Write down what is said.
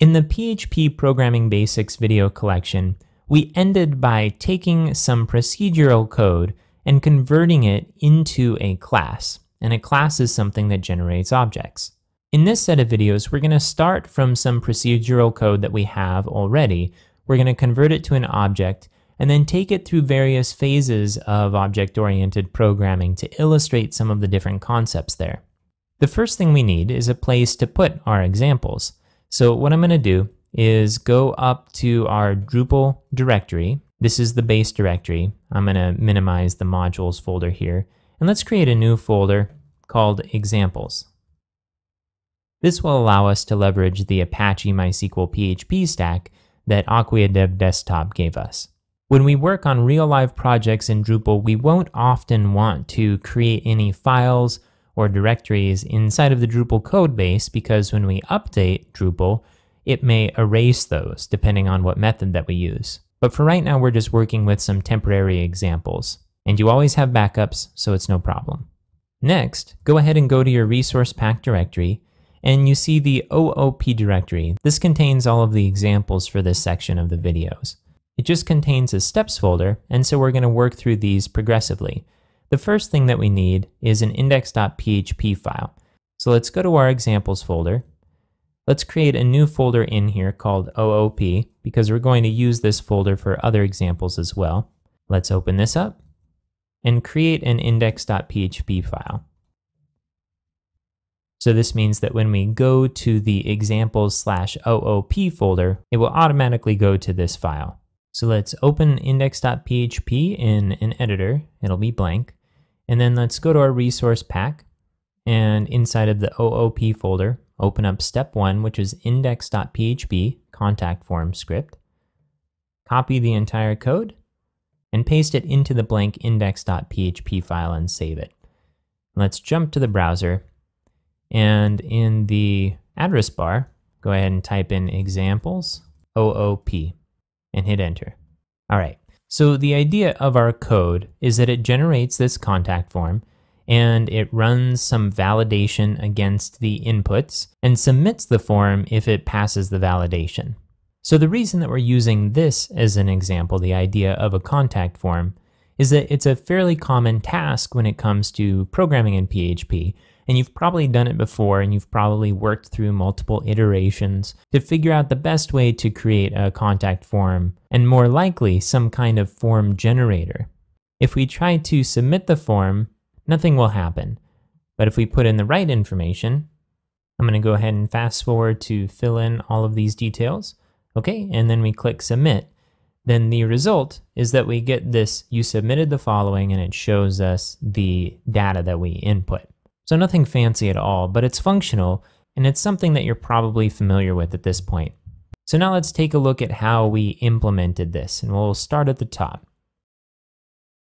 In the PHP Programming Basics video collection, we ended by taking some procedural code and converting it into a class, and a class is something that generates objects. In this set of videos, we're going to start from some procedural code that we have already. We're going to convert it to an object and then take it through various phases of object-oriented programming to illustrate some of the different concepts there. The first thing we need is a place to put our examples. So what I'm going to do is go up to our Drupal directory. This is the base directory. I'm going to minimize the modules folder here. And let's create a new folder called examples. This will allow us to leverage the Apache MySQL PHP stack that Acquia Dev Desktop gave us. When we work on real live projects in Drupal, we won't often want to create any files or directories inside of the Drupal code base because when we update Drupal, it may erase those depending on what method that we use. But for right now, we're just working with some temporary examples. And you always have backups, so it's no problem. Next, go ahead and go to your resource pack directory and you see the OOP directory. This contains all of the examples for this section of the videos. It just contains a steps folder, and so we're gonna work through these progressively. The first thing that we need is an index.php file. So let's go to our examples folder. Let's create a new folder in here called OOP because we're going to use this folder for other examples as well. Let's open this up and create an index.php file. So this means that when we go to the examples slash OOP folder, it will automatically go to this file. So let's open index.php in an editor, it'll be blank. And then let's go to our resource pack and inside of the OOP folder, open up step one, which is index.php contact form script. Copy the entire code and paste it into the blank index.php file and save it. Let's jump to the browser and in the address bar, go ahead and type in examples OOP and hit enter. All right, so the idea of our code is that it generates this contact form and it runs some validation against the inputs and submits the form if it passes the validation. So the reason that we're using this as an example, the idea of a contact form, is that it's a fairly common task when it comes to programming in PHP and you've probably done it before and you've probably worked through multiple iterations to figure out the best way to create a contact form and more likely some kind of form generator. If we try to submit the form, nothing will happen. But if we put in the right information, I'm going to go ahead and fast forward to fill in all of these details. Okay, and then we click submit. Then the result is that we get this, you submitted the following, and it shows us the data that we input. So nothing fancy at all, but it's functional, and it's something that you're probably familiar with at this point. So now let's take a look at how we implemented this, and we'll start at the top.